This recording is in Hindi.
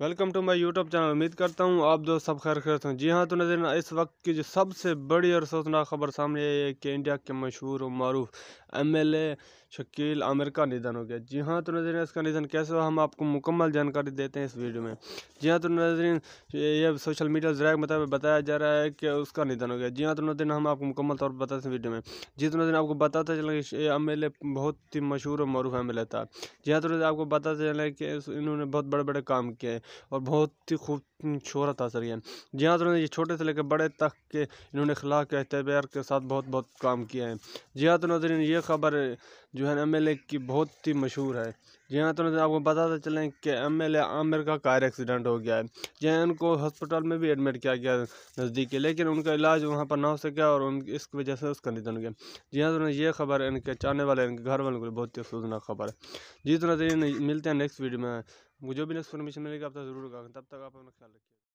welcome to my YouTube channel उम्मीद करता हूँ आप दोस्त सब खैर खैर हैं जी हाँ तो नजर इस वक्त की जो सबसे बड़ी और सोचना खबर सामने आई है कि इंडिया के मशहूर और मरूफ M L A Shakeel Aamir का निधन हो गया जी हाँ तो नजर इसका निधन कैसे हुआ हम आपको मुकम्मल जानकारी देते हैं इस वीडियो में जी हाँ तो नजर ये सोशल मीडिया जरा के मुताबिक बताया जा रहा है कि उसका निधन हो गया जी हाँ तो नजर हम आपको मुकम्मल तौर पर बताते हैं वीडियो में जी तो नजर आपको बताते चलें कि एम एल ए बहुत ही मशहूर और मरूफ एम एल ए था जी हाँ तो नजर आपको बताते चलें कि इन्होंने बहुत बड़े बड़े काम किए और बहुत ही खूब शहरत हासिल की जी हाँ उन्होंने ये छोटे से लेकर बड़े तक के इन्होंने खिलाफ के अहतबार के साथ बहुत बहुत काम किया है जी हाँ तो नजरिन ये खबर जो है एम एल ए की बहुत ही मशहूर है जी हाँ तो नजर आपको बताते चलें कि एम एल ए आमिर का कार एक्सीडेंट हो गया है जी हाँ इनको हॉस्पिटल में भी एडमिट किया गया नज़दीक लेकिन उनका इलाज वहाँ पर ना हो सका और उन इस वजह से उसका निधन हो गया जी हाँ तो ये खबर इनके चाहने वाले इनके घर वालों के लिए बहुत ही अफसोसनाक खबर है जी तो नजरिन मिलते हैं नेक्स्ट वीडियो में मुझे भी नेक्स्ट इन्फॉर्मेशन मिलेगी आप तक जरूर तब तक आप अपना ਗੱਲ ਰੱਖਿਓ